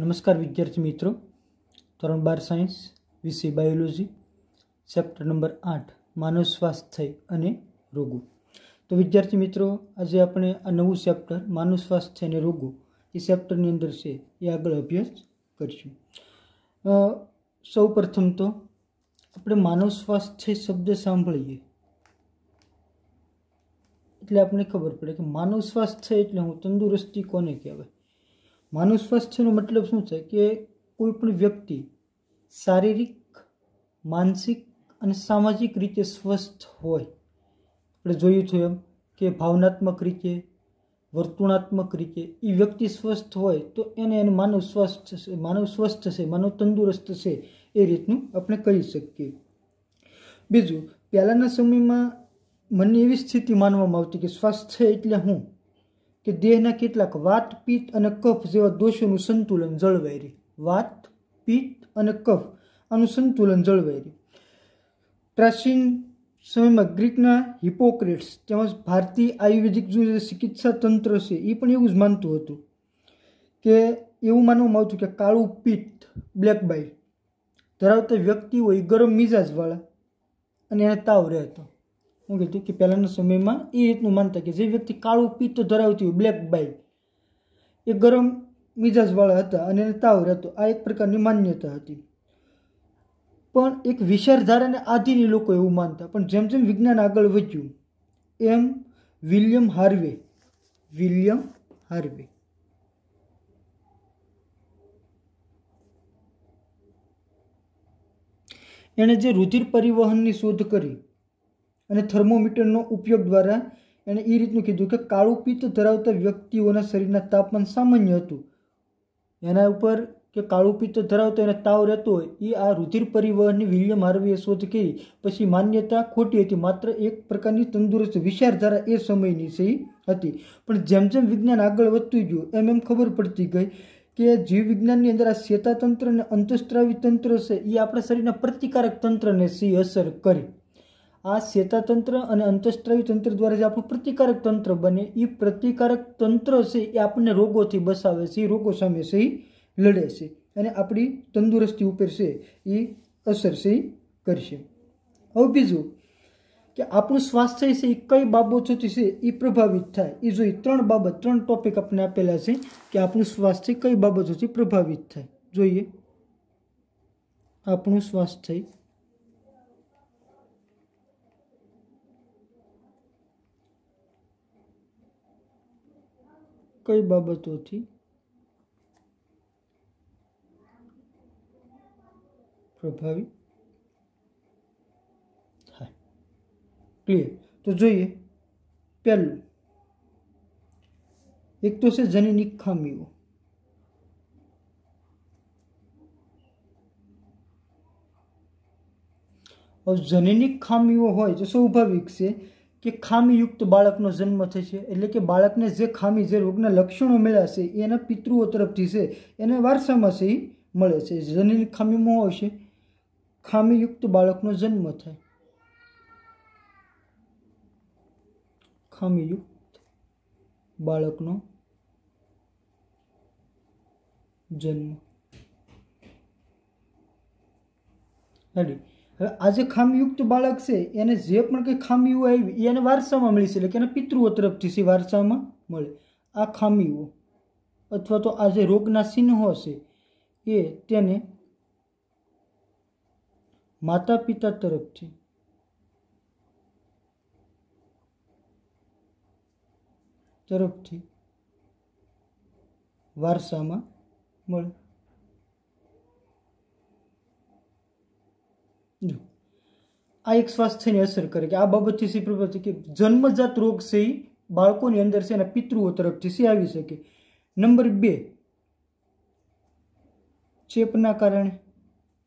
નમસ્કાર વિદ્યાર્થી મિત્રો ધોરણ બાર સાયન્સ વિષય બાયોલોજી ચેપ્ટર નંબર આઠ માનવ સ્વાસ્થ્ય અને રોગો તો વિદ્યાર્થી મિત્રો આજે આપણે આ નવું ચેપ્ટર માનવ સ્વાસ્થ્ય અને રોગો એ ચેપ્ટરની અંદર છે એ આગળ અભ્યાસ કરીશું સૌ પ્રથમ તો આપણે માનવ સ્વાસ્થ્ય શબ્દ સાંભળીએ એટલે આપણને ખબર પડે કે માનવ સ્વાસ્થ્ય એટલે હું તંદુરસ્તી કોને કહેવાય માનવ સ્વાસ્થ્યનો મતલબ શું છે કે કોઈ પણ વ્યક્તિ શારીરિક માનસિક અને સામાજિક રીતે સ્વસ્થ હોય આપણે જોયું છે એમ કે ભાવનાત્મક રીતે વર્તુણાત્મક રીતે એ વ્યક્તિ સ્વસ્થ હોય તો એને એને માનવ સ્વસ્થ છે માનવ સ્વસ્થ છે માનવ તંદુરસ્ત છે એ રીતનું આપણે કહી શકીએ બીજું પહેલાંના સમયમાં મને એવી સ્થિતિ માનવામાં આવતી કે સ્વાસ્થ્ય એટલે હું કે દેહના કેટલાક વાત પિત્ત અને કફ જેવા દોષોનું સંતુલન જળવાઈ રહે વાત પિત્ત અને કફ આનું સંતુલન જળવાઈ રહે પ્રાચીન સમયમાં ગ્રીકના હિપોક્રેટ્સ તેમજ ભારતીય આયુર્વેદિક જે ચિકિત્સા તંત્ર છે એ પણ એવું જ માનતું હતું કે એવું માનવામાં આવતું કે કાળું પિત્ત બ્લેક બાઈ ધરાવતા વ્યક્તિ હોય ગરમ મિજાજવાળા અને એને તાવ રહેતો શું કીધું કે પહેલાંના સમયમાં એ રીતનું માનતા કે જે વ્યક્તિ કાળું પિત્ત ધરાવતી હોય બ્લેક બાઈ એ ગરમ મિજાજવાળા હતા અને એને તાવ રહેતો આ એક પ્રકારની માન્યતા હતી પણ એક વિચારધારાને આધીની લોકો એવું માનતા પણ જેમ જેમ વિજ્ઞાન આગળ વધ્યું એમ વિલિયમ હાર્વે વિલિયમ હાર્વે એણે જે રુધિર પરિવહનની શોધ કરી અને થર્મોમીટરનો ઉપયોગ દ્વારા એણે એ રીતનું કીધું કે કાળું પિત્ત ધરાવતા વ્યક્તિઓના શરીરના તાપમાન સામાન્ય હતું એના ઉપર કે કાળું પિત્ત ધરાવતો એને તાવ રહેતો હોય એ આ રુધિર પરિવહનની વિલિયમ હાર્વીએ શોધ કરી પછી માન્યતા ખોટી હતી માત્ર એક પ્રકારની તંદુરસ્ત વિચારધારા એ સમયની સહી હતી પણ જેમ જેમ વિજ્ઞાન આગળ વધતું ગયું એમ એમ ખબર પડતી ગઈ કે જીવવિજ્ઞાનની અંદર આ શ્વેતાતંત્ર અને અંતઃસ્ત્રાવી તંત્ર છે એ આપણા શરીરના પ્રતિકારક તંત્રને સી અસર કરી આ શ્વેતાતંત્ર અને અંતઃસ્ત્રાવી તંત્ર દ્વારા જે આપણું પ્રતિકારક તંત્ર બને એ પ્રતિકારક તંત્ર છે એ આપણને રોગોથી બસાવે છે એ રોગો સામે છે લડે છે અને આપણી તંદુરસ્તી ઉપર છે એ અસર છે કરશે હવે બીજું કે આપણું સ્વાસ્થ્ય છે એ કઈ બાબતોથી છે એ પ્રભાવિત થાય એ જોઈ ત્રણ બાબત ત્રણ ટોપિક આપણે આપેલા છે કે આપણું સ્વાસ્થ્ય કઈ બાબતોથી પ્રભાવિત થાય જોઈએ આપણું સ્વાસ્થ્ય કઈ બાબતોથી પ્રભાવિત થાય ક્લિયર તો જોઈએ પહેલું એક તો છે જનીનિક ખામીઓ જનીનિક ખામીઓ હોય તો સ્વાભાવિક છે કે ખામીયુક્ત બાળકનો જન્મ થશે એટલે કે બાળકને જે ખામી જે રોગના લક્ષણો મળ્યા એ એના પિતૃઓ તરફથી છે એને વારસામાં છે મળે છે જનીન ખામીમાં આવશે ખામીયુક્ત બાળકનો જન્મ થાય ખામીયુક્ત બાળકનો જન્મ રેડી આ જે ખામીયુક્ત બાળક છે એને જે પણ કંઈ ખામીઓ આવી એને વારસામાં મળી છે એટલે કે એના પિતૃઓ તરફથી છે વારસામાં મળે આ ખામીઓ અથવા તો આ જે રોગના ચિહ્નો છે એ તેને માતા પિતા તરફથી તરફથી વારસામાં મળે આ એક સ્વાસ્થ્યની અસર કરે કે આ બાબતથી સી પ્રભાવ છે કે જન્મજાત રોગ છે એ બાળકોની અંદર છે અને પિતૃઓ તરફથી સી આવી શકે નંબર બે ચેપના કારણે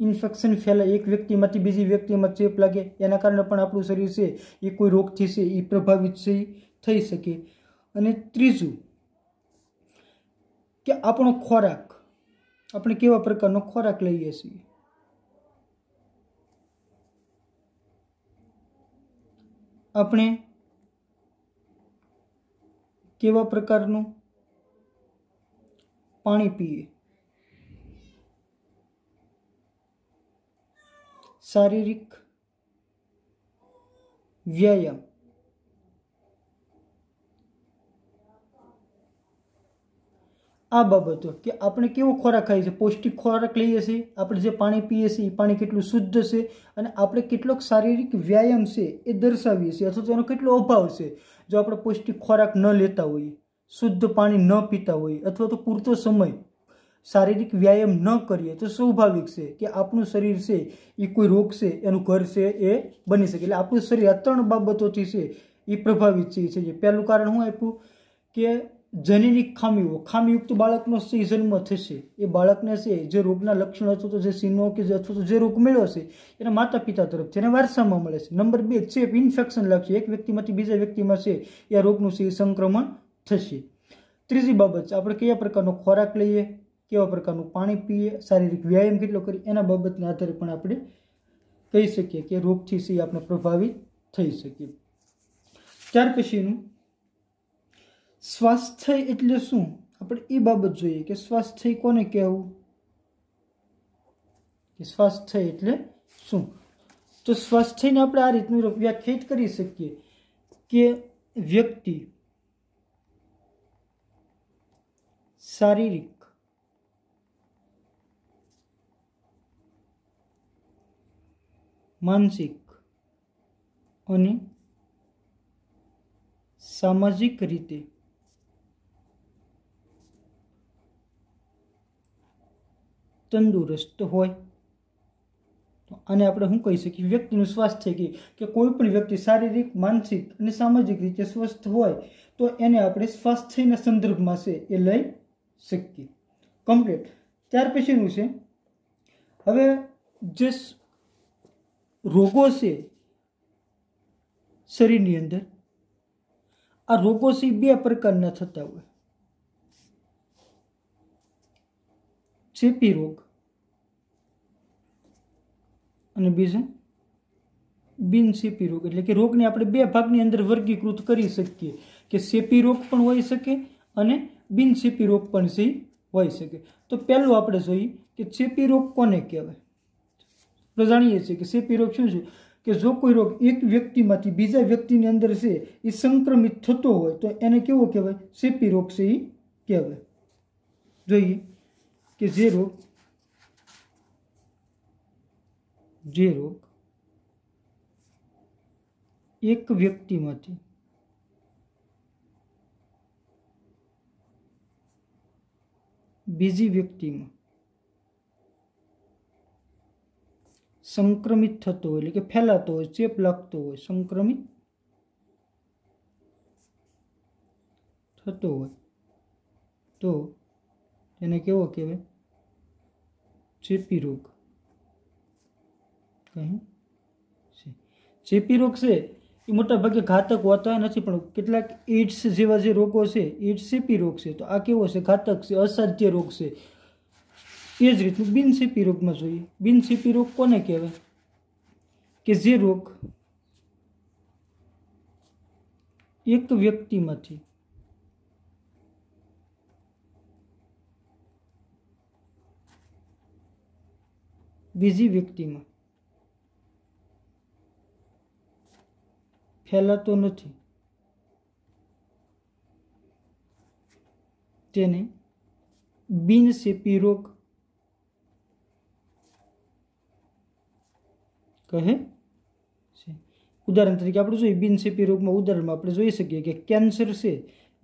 ઇન્ફેક્શન ફેલાય એક વ્યક્તિમાંથી બીજી વ્યક્તિમાં ચેપ લાગે એના કારણે પણ આપણું શરીર છે એ કોઈ રોગથી છે એ પ્રભાવિત છે થઈ શકે અને ત્રીજું કે આપણો ખોરાક આપણે કેવા પ્રકારનો ખોરાક લઈએ છીએ આપણે કેવા પ્રકારનું પાણી પીએ શારીરિક વ્યાયામ આ બાબતો કે આપણે કેવો ખોરાક ખાઈએ છીએ પૌષ્ટિક ખોરાક લઈએ છીએ આપણે જે પાણી પીએ છીએ એ પાણી કેટલું શુદ્ધ છે અને આપણે કેટલોક શારીરિક વ્યાયામ છે એ દર્શાવીએ છીએ અથવા તો એનો કેટલો અભાવ છે જો આપણે પૌષ્ટિક ખોરાક ન લેતા હોઈએ શુદ્ધ પાણી ન પીતા હોઈએ અથવા તો પૂરતો સમય શારીરિક વ્યાયામ ન કરીએ તો સ્વાભાવિક છે કે આપણું શરીર છે એ કોઈ રોગ છે એનું ઘર છે એ બની શકે એટલે આપણું શરીર આ ત્રણ બાબતોથી છે એ પ્રભાવિત છે જે પહેલું કારણ હું આપ્યું કે જનીની ખામીઓ ખામીયુક્ત બાળકનો સિંહ જન્મ થશે એ બાળકને છે જે રોગના લક્ષણો અથવા તો જે સિંહનો કે જે અથવા તો જે રોગ મેળવ્યો છે એના માતા પિતા તરફથી એને વારસામાં મળે છે નંબર બે ચેપ ઇન્ફેક્શન લાગશે એક વ્યક્તિમાંથી બીજા વ્યક્તિમાં છે એ રોગનું સિંહ સંક્રમણ થશે ત્રીજી બાબત છે આપણે કયા પ્રકારનો ખોરાક લઈએ કેવા પ્રકારનું પાણી પીએ શારીરિક વ્યાયામ કેટલો કરીએ એના બાબતના આધારે પણ આપણે કહી શકીએ કે રોગથી સી આપણે પ્રભાવિત થઈ શકીએ ત્યાર પછીનું સ્વાસ્થ્ય એટલે શું આપણે એ બાબત જોઈએ કે સ્વાસ્થ્ય કોને કહેવું કે સ્વાસ્થ્ય એટલે શું તો સ્વાસ્થ્યને આપણે આ રીતનું વ્યાખ્યાયિત કરી શકીએ કે વ્યક્તિ શારીરિક માનસિક અને સામાજિક રીતે તંદુરસ્ત હોય અને આપણે શું કહી શકીએ વ્યક્તિનું સ્વાસ્થ્ય કે કે કોઈ પણ વ્યક્તિ શારીરિક માનસિક અને સામાજિક રીતે સ્વસ્થ હોય તો એને આપણે સ્વાસ્થ્યના સંદર્ભમાં છે એ લઈ શકીએ કમ્પ્લીટ ત્યાર પછીનું છે હવે જે રોગો છે શરીરની અંદર આ રોગો છે બે પ્રકારના થતા હોય ચેપી રોગ અને બીજું બિનસેપી રોગ એટલે કે રોગને આપણે બે ભાગની અંદર વર્ગીકૃત કરી શકીએ કે સેપી રોગ પણ હોઈ શકે અને બિનસેપી રોગ પણ સી હોઈ શકે તો પહેલું આપણે જોઈએ કે ચેપી રોગ કોને કહેવાય આપણે જાણીએ છીએ કે સેપી રોગ શું છે કે જો કોઈ રોગ એક વ્યક્તિમાંથી બીજા વ્યક્તિની અંદર છે એ સંક્રમિત થતો હોય તો એને કેવો કહેવાય સેપી રોગ છે એ કહેવાય જોઈએ કે જે રોગ જે રોગ એક વ્યક્તિમાંથી બીજી વ્યક્તિમાં સંક્રમિત થતો હોય એટલે કે ફેલાતો હોય ચેપ લાગતો હોય સંક્રમિત થતો હોય તો તેને કેવો કહેવાય ચેપી રોગ કહ્યું ચેપી રોગ છે એ મોટાભાગે ઘાતક હોતા નથી પણ કેટલાક એડ્સ જેવા જે રોગો છે એડ્સ ચેપી રોગ છે તો આ કેવો છે ઘાતક છે અસાધ્ય રોગ છે એ જ રીતનું બિનચેપી રોગમાં જોઈએ બિનચેપી રોગ કોને કહેવાય કે જે રોગ એક વ્યક્તિમાંથી বিজি ব্যক্তিમાં ફેલાતો નથી জেনে বিন સિપી રૂપ કહે છે ઉદાહરણ તરીકે આપણે જોયે বিন સિપી રૂપમાં ઉદાહરણ આપણે જોઈ સકીએ કે કેન્સર સે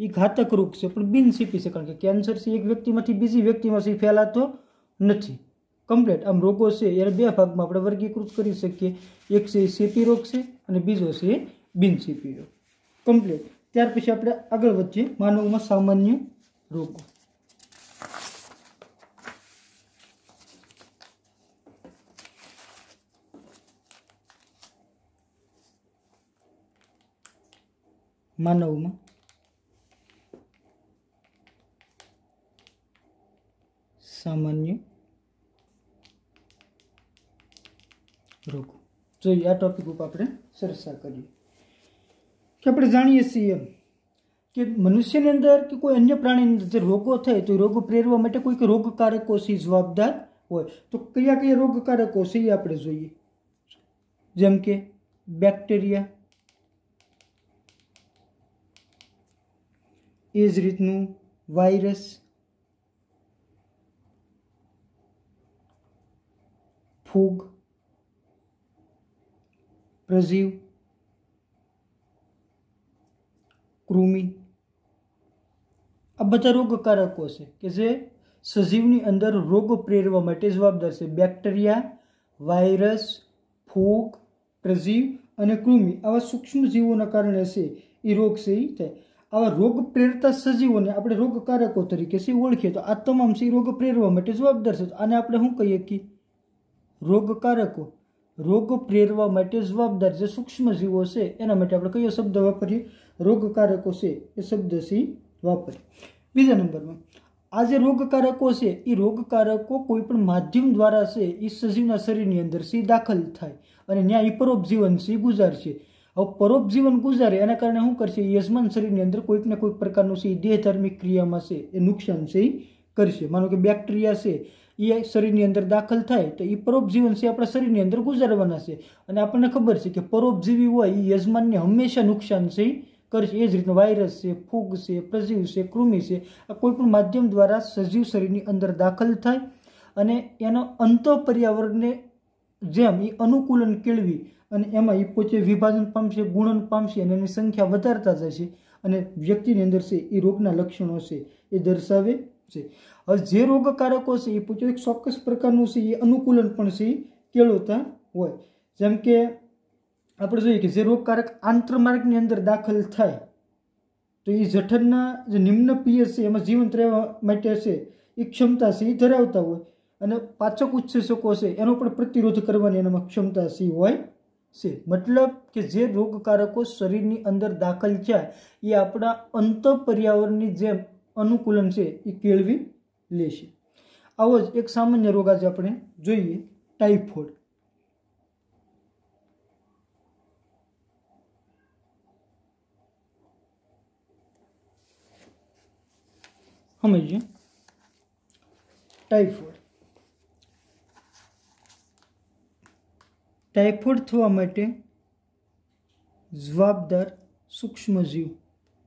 ઈ घातक રૂપ છે પણ বিন સિપી છે કારણ કે કેન્સર સે એક વ્યક્તિમાંથી બીજી વ્યક્તિમાં સી ફેલાતો નથી कम्प्लीट आम रोग से भाग में आप वर्गीकृत कर एक से सीपी रोग से बीजो से बिन सीपी रोग कम्प्लीट त्यार पी आप आगे बच्चे मानव में सामान्य रोग मानव રોગો જોઈએ આ ટોપિક ઉપર આપણે ચર્ચા કરીએ કે આપણે જાણીએ છીએ એમ કે મનુષ્યની અંદર કે કોઈ અન્ય પ્રાણીની અંદર જે રોગો થાય તો રોગો પ્રેરવા માટે કોઈક રોગકારકો છે જવાબદાર હોય તો કયા કયા રોગકારકો છે એ આપણે જોઈએ જેમ કે બેક્ટેરિયા એ જ રીતનું વાયરસ ફૂગ પ્રજીવ કૃમિ આ બધા રોગકારકો છે કે જે સજીવની અંદર રોગ પ્રેરવા માટે જવાબદાર છે બેક્ટેરિયા વાયરસ ફૂગ પ્રજીવ અને કૃમિ આવા સૂક્ષ્મજીવોના કારણે છે એ રોગ છે એ થાય આવા રોગ પ્રેરતા સજીવોને આપણે રોગકારકો તરીકે છે ઓળખીએ તો આ તમામ છે રોગ પ્રેરવા માટે જવાબદાર છે આને આપણે શું કહીએ કે રોગકારકો રોગ પ્રેરવા માટે જવાબદાર જે સૂક્ષ્મ જીવો છે એના માટે આપણે કયો શબ્દ વાપરીએ રોગકારકો છે એ શબ્દ સી વાપરીએ બીજા નંબરમાં આ જે રોગકારકો છે એ રોગકારકો કોઈ પણ માધ્યમ દ્વારા છે એ સજીવના શરીરની અંદર સી દાખલ થાય અને ત્યાં એ પરોપજીવન સી ગુજારશે હવે પરોપજીવન ગુજારે એના કારણે શું કરશે યજમાન શરીરની અંદર કોઈક ને કોઈક પ્રકારનું છે દેહધાર્મિક ક્રિયામાં છે એ નુકસાન છે એ કરશે માનો કે બેક્ટેરિયા છે એ શરીરની અંદર દાખલ થાય તો એ પરોપજીવન છે આપણા શરીરની અંદર ગુજારવાના છે અને આપણને ખબર છે કે પરોપજીવી હોય એ યજમાનને હંમેશા નુકસાન છે કરશે એ જ રીતનું વાયરસ છે ફૂગ છે પ્રજીવ છે કૃમિ છે આ કોઈપણ માધ્યમ દ્વારા સજીવ શરીરની અંદર દાખલ થાય અને એનો અંત પર્યાવરણને જેમ એ અનુકૂલન કેળવી અને એમાં એ પોતે વિભાજન પામશે ગુણન પામશે અને એની સંખ્યા વધારતા જશે અને વ્યક્તિની અંદર છે એ રોગના લક્ષણો છે એ દર્શાવે છે હવે જે રોગકારકો છે એ પૂછ્યું એક ચોક્કસ પ્રકારનું છે એ અનુકૂલન પણ છે કેળવતા હોય જેમ કે આપણે જોઈએ કે જે રોગકારક આંતરમાર્ગની અંદર દાખલ થાય તો એ જઠરના જે નિમ્ન પીએસ છે એમાં જીવંત રહેવા માટે છે એ ક્ષમતા છે એ ધરાવતા હોય અને પાચક ઉચ્છેસકો છે એનો પણ પ્રતિરોધ કરવાની એનામાં ક્ષમતા છે હોય છે મતલબ કે જે રોગકારકો શરીરની અંદર દાખલ થયા એ આપણા અંત પર્યાવરણની જેમ અનુકૂલન છે એ કેળવી લેશે આવો જ એક સામાન્ય રોગ આજે આપણે જોઈએ ટાઇફોઇડ સમજીએ ટાઇફોઇડ ટાઈફોઇડ થવા માટે જવાબદાર સૂક્ષ્મજીવ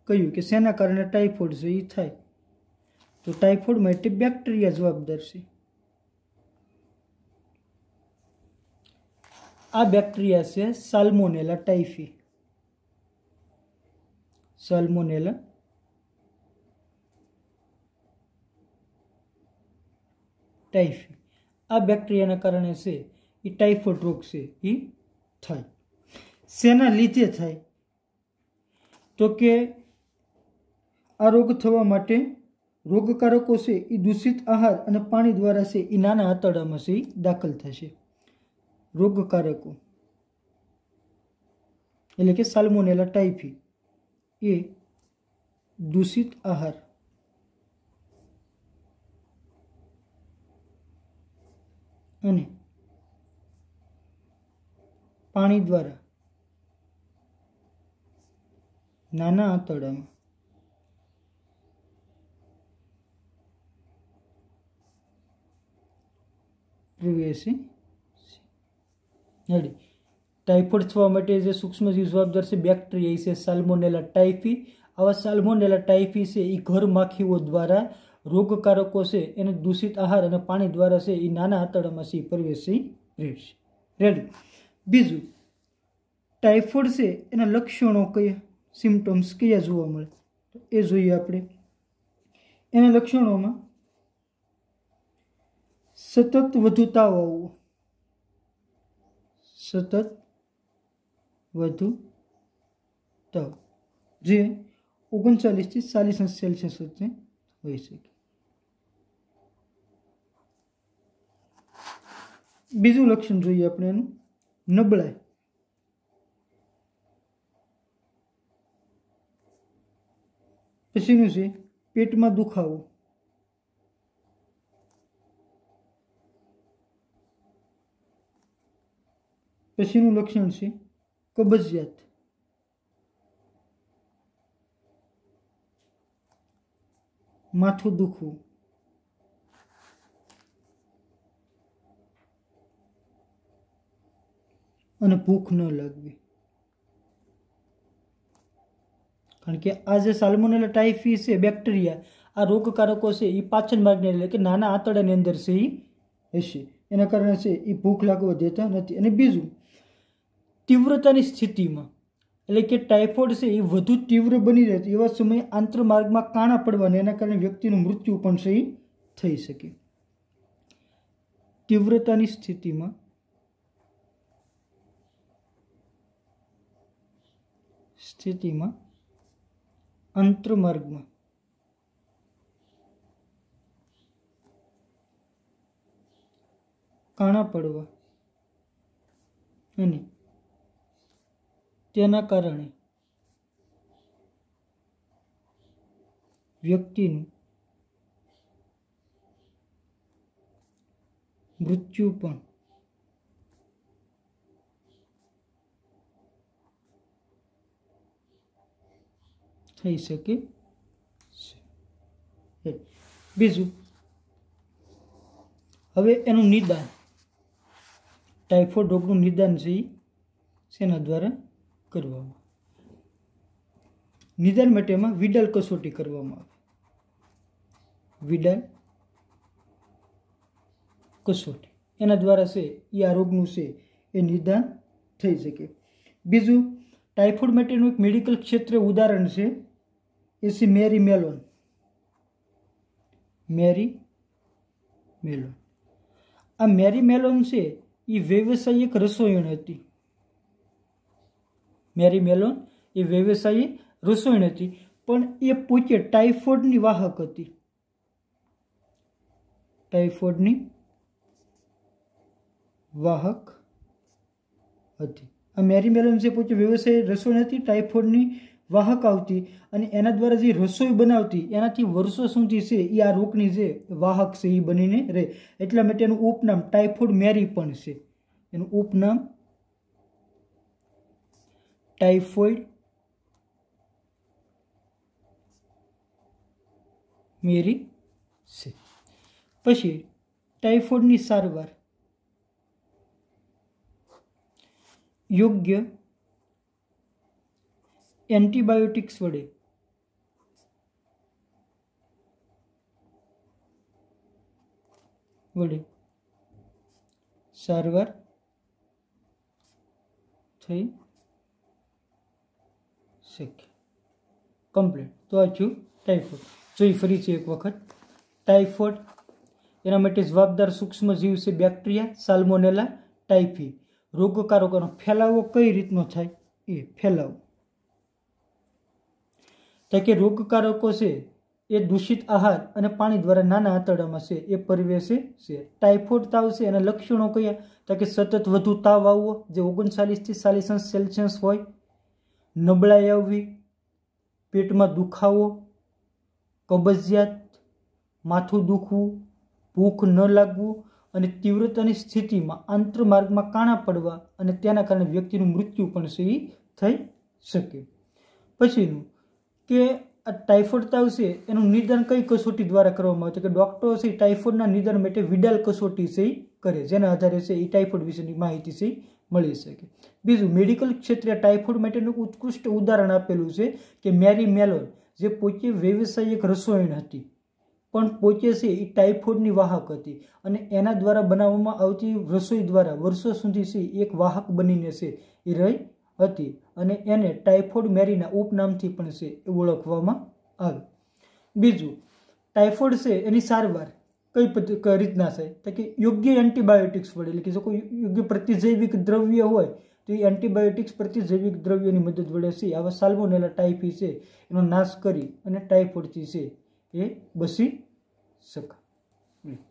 કહ્યું કે શેના કારણે ટાઇફોઇડ છે એ થાય તો ટાઇફોઇડ માટે બેક્ટેરિયા જવાબદાર છે આ બેક્ટેરિયા છે સાલ્મોનેલા ટાઈફી સાલ્મોનેલા ટાઈફી આ બેક્ટેરિયાના કારણે છે એ ટાઇફોઇડ રોગ છે એ થાય શેના લીધે થાય તો કે આ રોગ થવા માટે રોગકારકો છે એ દૂષિત આહાર અને પાણી દ્વારા છે એ નાના આંતરડામાં છે એ દાખલ થશે રોગકારકો એટલે કે સાલ્મોનેલા ટાઈફી એ દૂષિત આહાર અને પાણી દ્વારા નાના આંતરડામાં પ્રવેશે છે હેડી ટાઇફોઇડ થવા માટે જે સૂક્ષ્મજીવ જવાબદાર છે બેક્ટેરિયા છે સાલ્મોનેલા ટાઇફી આવા સાલ્મોનેલા ટાઇફી છે એ ઘર માખીઓ દ્વારા રોગકારકો છે એને દૂષિત આહાર અને પાણી દ્વારા છે એ નાના આંતરડામાં છે પ્રવેશી રહેશે રેડી બીજું ટાઇફોઇડ છે એના લક્ષણો કયા સિમ્ટમ્સ કયા જોવા મળે એ જોઈએ આપણે એના લક્ષણોમાં સતત વધુતા વાવવો સતત વધુ તાવ જે ઓગણચાલીસથી ચાલીસ અંશ સેલ્સિયસ વચ્ચે હોઈ શકે બીજું લક્ષણ જોઈએ આપણે એનું નબળાઈ પછીનું છે પેટમાં દુખાવો પછીનું લક્ષણ છે કબજિયાત માથું દુખવું અને ભૂખ ન લાગવી કારણ કે આ જે સાલ્મોનેલા ટાઈફી છે બેક્ટેરિયા આ રોગકારકો છે એ પાછળ માર્ગને એટલે કે નાના આંતળાની અંદર છે એ હશે એના કારણે છે એ ભૂખ લાગવા દેતા નથી અને બીજું તીવ્રતાની સ્થિતિમાં એટલે કે ટાઇફોઇડ છે એ વધુ તીવ્ર બની રહે એવા સમયે આંતરમાર્ગમાં કાણા પડવાને એના કારણે વ્યક્તિનું મૃત્યુ પણ સહી થઈ શકે તીવ્રતાની સ્થિતિમાં સ્થિતિમાં અંતર્માર્ગમાં કાણા પડવા અને તેના કારણે વ્યક્તિનું મૃત્યુ પણ થઈ શકે બીજું હવે એનું નિદાન ટાઇફોઇડ રોગનું નિદાન છે શેના દ્વારા કરવામાં નિદાન માટે એમાં વિડલ કસોટી કરવામાં આવે વિડલ કસોટી એના દ્વારા છે એ આ રોગનું છે એ નિદાન થઈ શકે બીજું ટાઈફોઈડ માટેનું એક મેડિકલ ક્ષેત્રે ઉદાહરણ છે એ છે મેરી મેલોન મેરી મેલોન આ મેરી મેલોન છે એ વ્યવસાયિક રસોઈણ હતી મેરી મેલોન એ વ્યવસાયી રસોઈ હતી પણ એ પોતે ટાઇફોઇડની વાહક હતી ટાઇફોઇડની વાહક હતી આ મેરી મેલોન જે પોતે વ્યવસાય રસોઈ હતી ટાઇફોઇડની વાહક આવતી અને એના દ્વારા જે રસોઈ બનાવતી એનાથી વર્ષો સુધી છે એ આ રોગની જે વાહક છે એ બનીને રહે એટલા માટે એનું ઉપનામ ટાઇફોઇડ મેરી પણ છે એનું ઉપનામ टाइफाइड मेरी से પછી ટાઇફોઇડની સારવાર યોગ્ય એન્ટિબાયોટિક્સ વડે વડે સારવાર થઈ શેક કમ્પ્લીટ તો આ થયું ટાઈફોઇડ જોઈ ફરીથી એક વખત ટાઈફોઇડ એના માટે જવાબદાર સૂક્ષ્મ જીવ છે બેક્ટેરિયા સાલ્મોનેલા ટાઈફી રોગકારકોનો ફેલાવો કઈ રીતનો થાય એ ફેલાવો તો કે રોગકારકો છે એ દૂષિત આહાર અને પાણી દ્વારા નાના આંતરડામાં છે એ પરિવેશે છે ટાઇફોઇડ તાવ છે એના લક્ષણો કયા તો કે સતત વધુ તાવ આવવો જે ઓગણચાલીસથી ચાલીસ સેલ્સિયસ હોય નબળાઈ આવવી પેટમાં દુખાવો કબજિયાત માથું દુખવું ભૂખ ન લાગવું અને તીવ્રતાની સ્થિતિમાં આંતરમાર્ગમાં કાણા પડવા અને તેના કારણે વ્યક્તિનું મૃત્યુ પણ છે એ થઈ શકે પછીનું કે આ ટાઇફોઇડ તાવ છે એનું નિદાન કઈ કસોટી દ્વારા કરવામાં આવે છે કે ડૉક્ટરો છે ટાઇફોઇડના નિદાન માટે વિડાલ કસોટી છે કરે જેના આધારે છે એ ટાઇફોઇડ વિશેની માહિતી છે મળી શકે બીજું મેડિકલ ક્ષેત્રે ટાઇફોઇડ માટેનું ઉત્કૃષ્ટ ઉદાહરણ આપેલું છે કે મેરી મેલોન જે પોતે વ્યવસાયિક રસોઈણ હતી પણ પોતે છે એ ટાઇફોઇડની વાહક હતી અને એના દ્વારા બનાવવામાં આવતી રસોઈ દ્વારા વર્ષો સુધી છે એક વાહક બનીને છે એ રહી હતી અને એને ટાઇફોઇડ મેરીના ઉપનામથી પણ છે એ ઓળખવામાં આવે બીજું ટાઇફોઇડ છે એની સારવાર કઈ કઈ રીતના થાય તો કે યોગ્ય એન્ટીબાયોટિક્સ વડે એટલે કે જો કોઈ યોગ્ય પ્રતિજૈવિક દ્રવ્ય હોય તો એ એન્ટીબાયોટિક્સ પ્રતિજૈવિક દ્રવ્યની મદદ વડે છે આવા સાલ્મોનેલા ટાઈફી છે એનો નાશ કરી અને ટાઈફોડથી છે એ બસી શકાય